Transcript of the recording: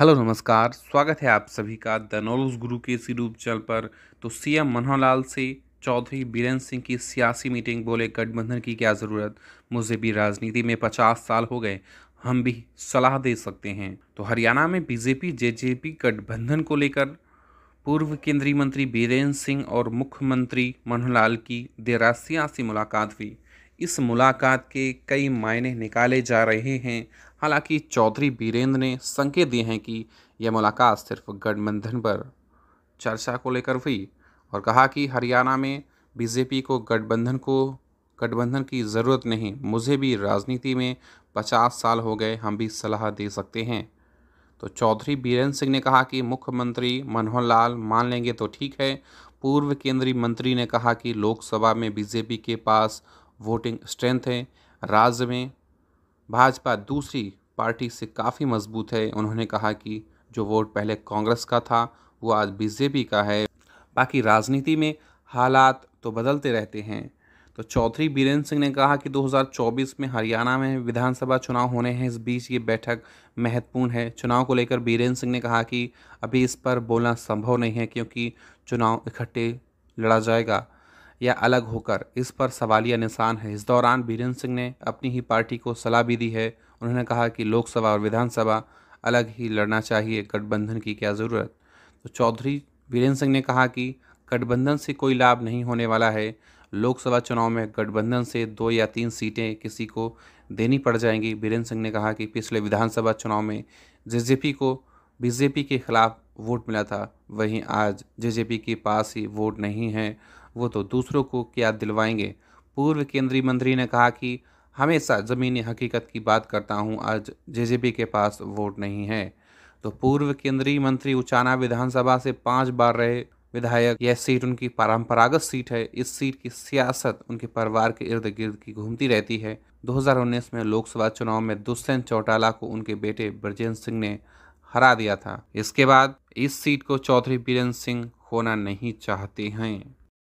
hello नमस्कार स्वागत है आप सभी का द नॉलेज गुरु के इस यूट्यूब चैनल पर तो सीएम मनोहर लाल से चौधरी बीरेंद्र सिंह की सियासी मीटिंग बोले गठबंधन की क्या ज़रूरत मुझे भी राजनीति में पचास साल हो गए हम भी सलाह दे सकते हैं तो हरियाणा में बीजेपी जेजेपी गठबंधन को लेकर पूर्व केंद्रीय मंत्री बीरेंद्र सिंह और मुख्यमंत्री मनोहर लाल की देर सियासी मुलाकात हुई इस मुलाकात के कई मायने निकाले जा रहे हैं हालांकि चौधरी बीरेंद्र ने संकेत दिए हैं कि यह मुलाकात सिर्फ गठबंधन पर चर्चा को लेकर हुई और कहा कि हरियाणा में बीजेपी को गठबंधन को गठबंधन की ज़रूरत नहीं मुझे भी राजनीति में पचास साल हो गए हम भी सलाह दे सकते हैं तो चौधरी बीरेंद्र सिंह ने कहा कि मुख्यमंत्री मनोहर लाल मान लेंगे तो ठीक है पूर्व केंद्रीय मंत्री ने कहा कि लोकसभा में बीजेपी के पास वोटिंग स्ट्रेंथ है राज्य में भाजपा दूसरी पार्टी से काफ़ी मजबूत है उन्होंने कहा कि जो वोट पहले कांग्रेस का था वो आज बीजेपी का है बाकी राजनीति में हालात तो बदलते रहते हैं तो चौधरी बीरेंद्र सिंह ने कहा कि 2024 में हरियाणा में विधानसभा चुनाव होने हैं इस बीच ये बैठक महत्वपूर्ण है चुनाव को लेकर बीरेंद्र सिंह ने कहा कि अभी इस पर बोलना संभव नहीं है क्योंकि चुनाव इकट्ठे लड़ा जाएगा या अलग होकर इस पर सवालिया निशान है इस दौरान बीरेंद्र सिंह ने अपनी ही पार्टी को सलाह भी दी है उन्होंने कहा कि लोकसभा और विधानसभा अलग ही लड़ना चाहिए गठबंधन की क्या ज़रूरत तो चौधरी वीरेंद्र सिंह ने कहा कि गठबंधन से कोई लाभ नहीं होने वाला है लोकसभा चुनाव में गठबंधन से दो या तीन सीटें किसी को देनी पड़ जाएंगी बीरेंद्र सिंह ने कहा कि पिछले विधानसभा चुनाव में जे को बीजेपी के खिलाफ वोट मिला था वहीं आज जे के पास ही वोट नहीं है वो तो दूसरों को क्या दिलवाएंगे पूर्व केंद्रीय मंत्री ने कहा कि हमेशा ज़मीनी हकीकत की बात करता हूं आज जेजेपी के पास वोट नहीं है तो पूर्व केंद्रीय मंत्री उचाना विधानसभा से पांच बार रहे विधायक यह सीट उनकी परंपरागत सीट है इस सीट की सियासत उनके परिवार के इर्द गिर्द की घूमती रहती है 2019 में लोकसभा चुनाव में दुष्यंत चौटाला को उनके बेटे ब्रजेंद्र सिंह ने हरा दिया था इसके बाद इस सीट को चौधरी बीरेंद्र सिंह होना नहीं चाहते हैं